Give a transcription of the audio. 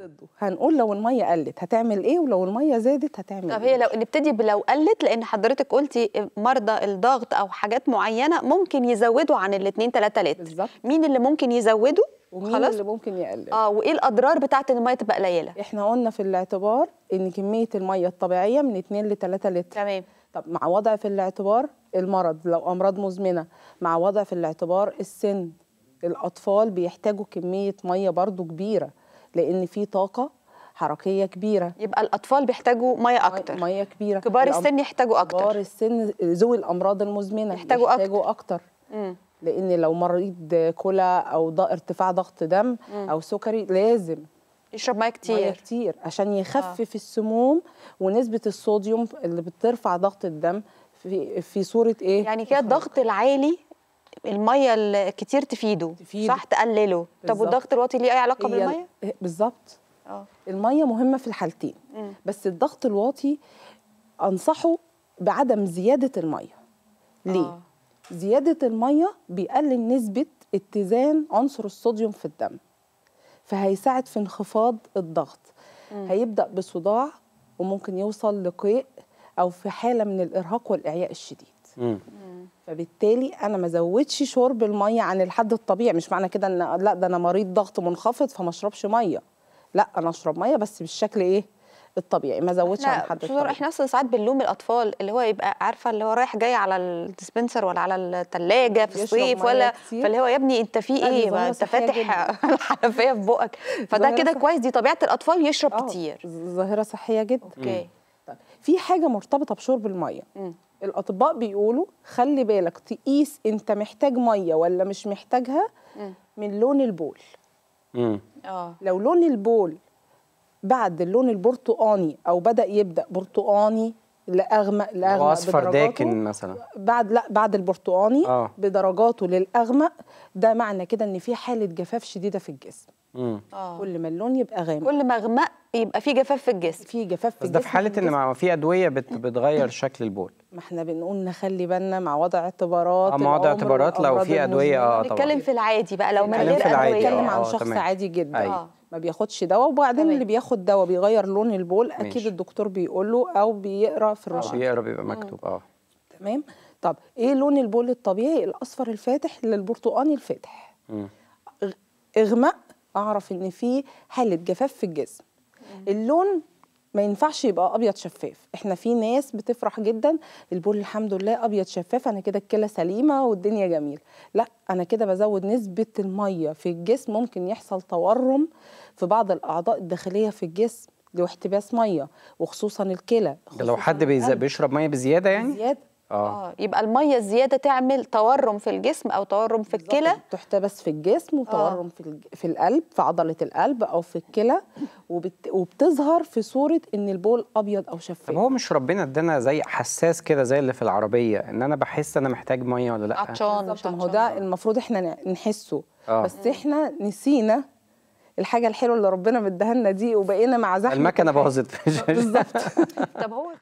ضده هنقول لو الميه قلت هتعمل ايه ولو الميه زادت هتعمل طب إيه؟ هي لو نبتدي بلو قلت لان حضرتك قلتي مرضى الضغط او حاجات معينه ممكن يزودوا عن الاثنين 3 لتر بالظبط مين اللي ممكن يزودوا ومين خلاص؟ اللي ممكن يقلل اه وايه الاضرار بتاعت ان الميه تبقى قليله احنا قلنا في الاعتبار ان كميه الميه الطبيعيه من 2 ل 3 لتر تمام طب مع وضع في الاعتبار المرض لو امراض مزمنه مع وضع في الاعتبار السن الاطفال بيحتاجوا كميه ميه برضو كبيره لان في طاقه حركيه كبيره يبقى الاطفال بيحتاجوا ميه اكتر ميه كبيره كبار الأم... السن يحتاجوا اكتر كبار السن ذوي الامراض المزمنه يحتاجوا, يحتاجوا اكتر, أكتر. لان لو مريض كلى او ارتفاع ضغط دم مم. او سكري لازم يشرب ميه كتير ميه كتير عشان آه. يخفف آه. السموم ونسبه الصوديوم اللي بترفع ضغط الدم في في صوره ايه يعني كده الضغط العالي الميه الكتير تفيده, تفيده. صح تقلله بالزبط. طب والضغط الواطي ليه اي علاقه بالميه إيه، بالظبط اه الميه مهمه في الحالتين بس الضغط الواطي انصحه بعدم زياده الميه ليه أوه. زياده الميه بيقلل نسبه اتزان عنصر الصوديوم في الدم فهيساعد في انخفاض الضغط مم. هيبدا بصداع وممكن يوصل لقيء او في حاله من الارهاق والاعياء الشديد مم. فبالتالي انا ما زودش شرب الميه عن الحد الطبيعي مش معنى كده ان لا ده انا مريض ضغط منخفض فما اشربش ميه لا انا اشرب ميه بس بالشكل ايه الطبيعي ما زودش عن حد الطبيعي احنا اصلا ساعات بنلوم الاطفال اللي هو يبقى عارفه اللي هو رايح جاي على الديسبنسر ولا على الثلاجه في الصيف ولا فاللي هو يا ابني انت في ايه ما انت فاتح الحنفيه في بقك فده كده كويس دي طبيعه الاطفال يشرب آه، كتير ظاهره صحيه جدا اوكي في حاجه مرتبطه بشرب الميه الاطباء بيقولوا خلي بالك تقيس انت محتاج ميه ولا مش محتاجها م. من لون البول امم لو لون البول بعد اللون البرتقاني او بدا يبدا برتقاني لاغمق لاغمق واصفر داكن مثلا بعد لا بعد البرتقاني آه. بدرجاته للاغمق ده معنى كده ان في حاله جفاف شديده في الجسم مم. آه. كل ما اللون يبقى غامق كل ما اغمق يبقى في جفاف في الجسم في جفاف في الجسم ده في حاله ان ما في ادويه بت بتغير شكل البول ما احنا بنقول نخلي بالنا مع وضع اعتبارات اه مع وضع اعتبارات لو في ادويه اه طبعا نتكلم في العادي بقى لو من غير ادويه آه، نتكلم عن شخص عادي جدا أي. اه ما بياخدش دواء وبعدين طبعا. اللي بياخد دواء بيغير لون البول اكيد الدكتور بيقول له او بيقرا في الرشد بيقرا بيبقى مكتوب اه تمام طب ايه لون البول الطبيعي الاصفر الفاتح للبرتقاني الفاتح اغمق اعرف ان في حاله جفاف في الجسم اللون ما ينفعش يبقى ابيض شفاف احنا في ناس بتفرح جدا البول الحمد لله ابيض شفاف انا كده الكلى سليمه والدنيا جميله لا انا كده بزود نسبه الميه في الجسم ممكن يحصل تورم في بعض الاعضاء الداخليه في الجسم له احتباس ميه وخصوصا الكلى لو حد بيشرب ميه بزياده يعني بزياده آه. اه يبقى الميه الزياده تعمل تورم في الجسم او تورم في الكلى تحتبس في الجسم آه. وتورم في في القلب في عضله القلب او في الكلى وبت... وبتظهر في صوره ان البول ابيض او شفاف طب هو مش ربنا ادانا زي حساس كده زي اللي في العربيه ان انا بحس انا محتاج ميه ولا لا عطشان ما هو ده المفروض احنا نحسه آه. بس احنا نسينا الحاجه الحلوه اللي ربنا مديها لنا دي وبقينا مع زحمه المكنه باظت بالظبط طب هو